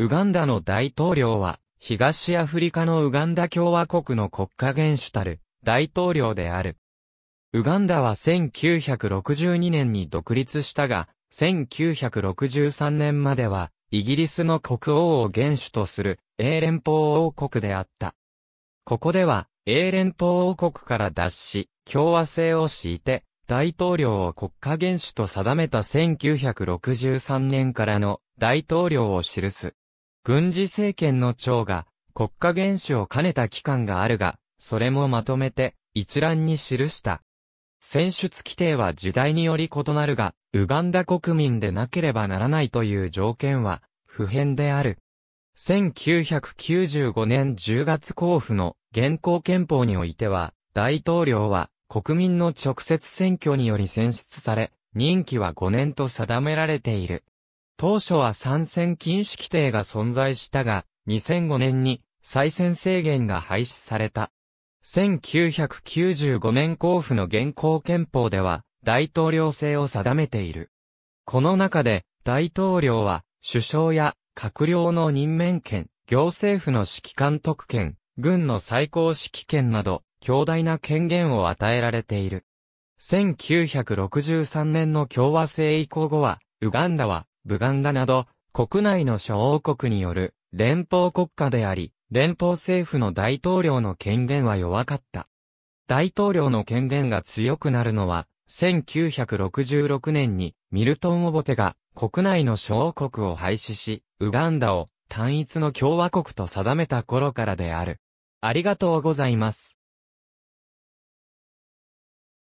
ウガンダの大統領は、東アフリカのウガンダ共和国の国家元首たる大統領である。ウガンダは1962年に独立したが、1963年までは、イギリスの国王を元首とする英連邦王国であった。ここでは、英連邦王国から脱し、共和制を敷いて、大統領を国家元首と定めた1963年からの大統領を記す。軍事政権の長が国家元首を兼ねた機関があるが、それもまとめて一覧に記した。選出規定は時代により異なるが、ウガンダ国民でなければならないという条件は不変である。1995年10月交付の現行憲法においては、大統領は国民の直接選挙により選出され、任期は5年と定められている。当初は参戦禁止規定が存在したが、2005年に再選制限が廃止された。1995年交付の現行憲法では大統領制を定めている。この中で大統領は首相や閣僚の任免権、行政府の指揮監督権、軍の最高指揮権など強大な権限を与えられている。1963年の共和制以降後は、ウガンダはブガンダなど、国内の諸王国による連邦国家であり、連邦政府の大統領の権限は弱かった。大統領の権限が強くなるのは、1966年にミルトン・オボテが国内の諸王国を廃止し、ウガンダを単一の共和国と定めた頃からである。ありがとうございます。